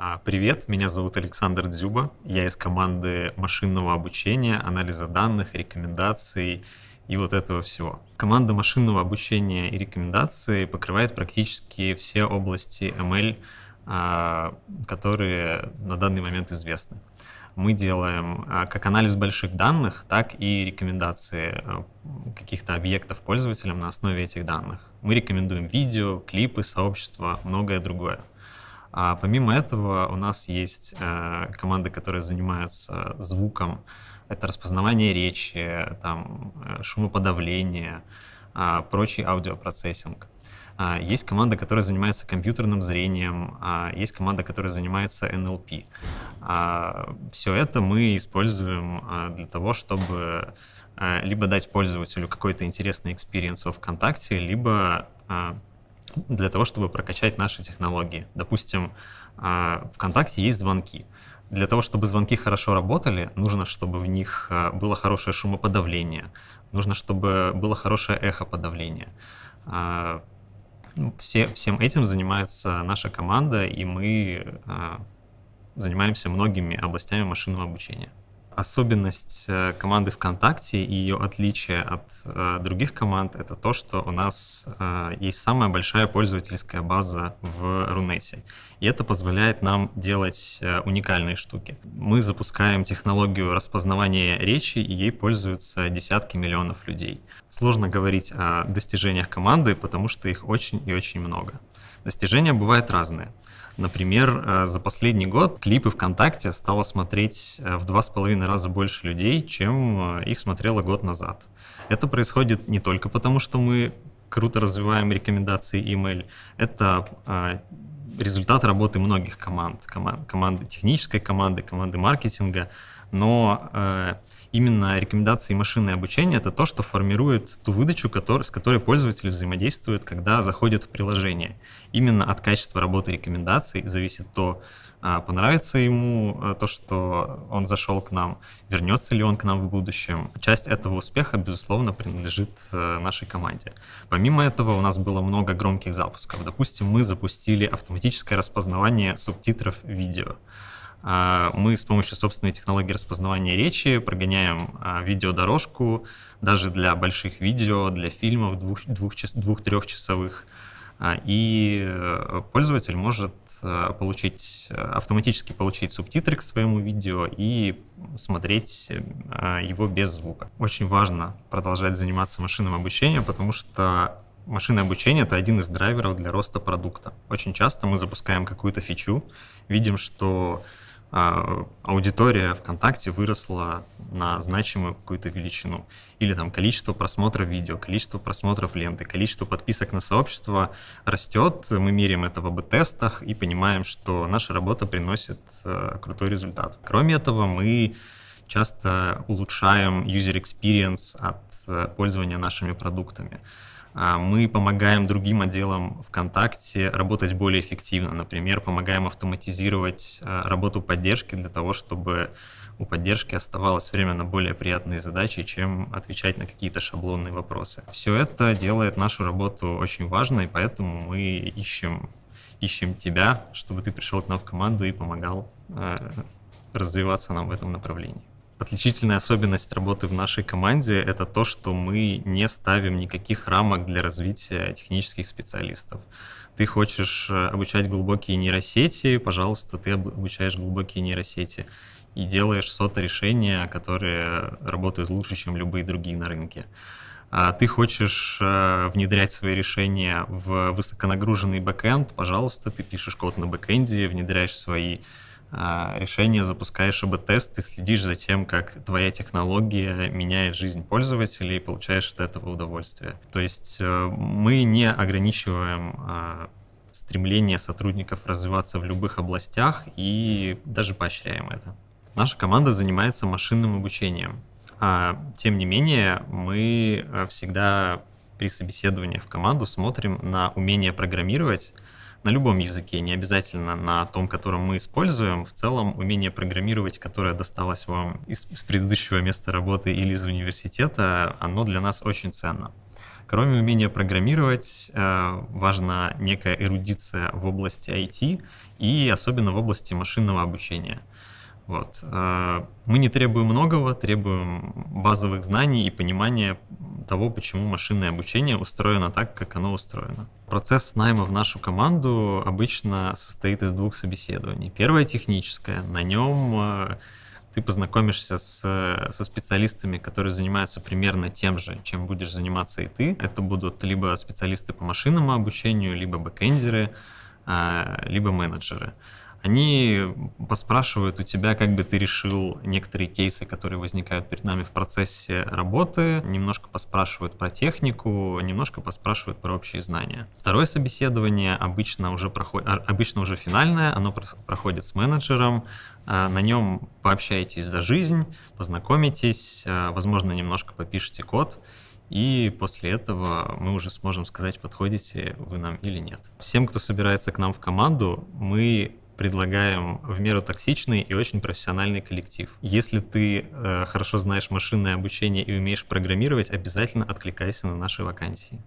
А, привет, меня зовут Александр Дзюба, я из команды машинного обучения, анализа данных, рекомендаций и вот этого всего. Команда машинного обучения и рекомендаций покрывает практически все области ML, а, которые на данный момент известны. Мы делаем а, как анализ больших данных, так и рекомендации каких-то объектов пользователям на основе этих данных. Мы рекомендуем видео, клипы, сообщества, многое другое. А помимо этого у нас есть э, команды, которые занимаются звуком. Это распознавание речи, там, э, шумоподавление, э, прочий аудиопроцессинг. Э, есть команда, которая занимается компьютерным зрением, э, есть команда, которая занимается NLP. Э, все это мы используем э, для того, чтобы э, либо дать пользователю какой-то интересный экспириенс во ВКонтакте, либо для того, чтобы прокачать наши технологии. Допустим, а, ВКонтакте есть звонки. Для того, чтобы звонки хорошо работали, нужно, чтобы в них а, было хорошее шумоподавление, нужно, чтобы было хорошее эхоподавление. А, ну, все, всем этим занимается наша команда, и мы занимаемся многими областями машинного обучения особенность э, команды ВКонтакте и ее отличие от э, других команд — это то, что у нас э, есть самая большая пользовательская база в Рунете. И это позволяет нам делать уникальные штуки. Мы запускаем технологию распознавания речи, и ей пользуются десятки миллионов людей. Сложно говорить о достижениях команды, потому что их очень и очень много. Достижения бывают разные — Например, э, за последний год клипы ВКонтакте стало смотреть э, в два с половиной раза больше людей, чем э, их смотрело год назад. Это происходит не только потому, что мы круто развиваем рекомендации email. Это результат работы многих команд, команд команды технической команды, команды маркетинга, но именно рекомендации машинное обучение это то, что формирует ту выдачу, который, с которой пользователь взаимодействует, когда заходит в приложение. Именно от качества работы рекомендаций зависит то, а, понравится ему а, то, что он зашел к нам, вернется ли он к нам в будущем. Часть этого успеха, безусловно, принадлежит э, нашей команде. Помимо этого, у нас было много громких запусков. Допустим, мы запустили автоматическое распознавание субтитров видео. А, мы с помощью собственной технологии распознавания речи прогоняем а, видеодорожку даже для больших видео, для фильмов двух, двух, двух-трехчасовых. А, и э, пользователь может э, получить, автоматически получить субтитры к своему видео и смотреть э, его без звука. Очень важно продолжать заниматься машинным обучением, потому что машинное обучение — это один из драйверов для роста продукта. Очень часто мы запускаем какую-то фичу, видим, что а, аудитория ВКонтакте выросла на значимую какую-то величину. Или там количество просмотров видео, количество просмотров ленты, количество подписок на сообщество растет. Мы меряем это в АБ-тестах и понимаем, что наша работа приносит э, крутой результат. Кроме этого, мы часто улучшаем user experience от э, пользования нашими продуктами. А мы помогаем другим отделам ВКонтакте работать более эффективно. Например, помогаем автоматизировать а, работу поддержки для того, чтобы у поддержки оставалось время на более приятные задачи, чем отвечать на какие-то шаблонные вопросы. Все это делает нашу работу очень важной, поэтому мы ищем, ищем тебя, чтобы ты пришел к нам в команду и помогал а, развиваться нам в этом направлении. Отличительная особенность работы в нашей команде — это то, что мы не ставим никаких рамок для развития технических специалистов. Ты хочешь э, обучать глубокие нейросети, пожалуйста, ты обучаешь глубокие нейросети и делаешь сота решения, которые работают лучше, чем любые другие на рынке. А ты хочешь э, внедрять свои решения в высоконагруженный бэкэнд, пожалуйста, ты пишешь код на бэкэнде, внедряешь свои а, решение, запускаешь АБ-тест, ты следишь за тем, как твоя технология меняет жизнь пользователей и получаешь от этого удовольствие. То есть э, мы не ограничиваем а, стремление сотрудников развиваться в любых областях и даже поощряем это. Наша команда занимается машинным обучением. А, тем не менее, мы э, всегда при собеседовании в команду смотрим на умение программировать, на любом языке, не обязательно на том, котором мы используем. В целом, умение программировать, которое досталось вам из, из предыдущего места работы или из университета, оно для нас очень ценно. Кроме умения программировать, э, важна некая эрудиция в области IT и особенно в области машинного обучения. Вот. А, мы не требуем многого, требуем базовых знаний и понимания того, почему машинное обучение устроено так, как оно устроено. Процесс найма в нашу команду обычно состоит из двух собеседований. Первое техническое, на нем а, ты познакомишься с, со специалистами, которые занимаются примерно тем же, чем будешь заниматься и ты. Это будут либо специалисты по машинному обучению, либо бэкэндеры, а, либо менеджеры они поспрашивают у тебя, как бы ты решил некоторые кейсы, которые возникают перед нами в процессе работы, немножко поспрашивают про технику, немножко поспрашивают про общие знания. Второе собеседование обычно уже, проходит, а, обычно уже финальное, оно проходит с менеджером, а, на нем пообщаетесь за жизнь, познакомитесь, а, возможно, немножко попишите код, и после этого мы уже сможем сказать, подходите вы нам или нет. Всем, кто собирается к нам в команду, мы предлагаем в меру токсичный и очень профессиональный коллектив. Если ты э, хорошо знаешь машинное обучение и умеешь программировать, обязательно откликайся на наши вакансии.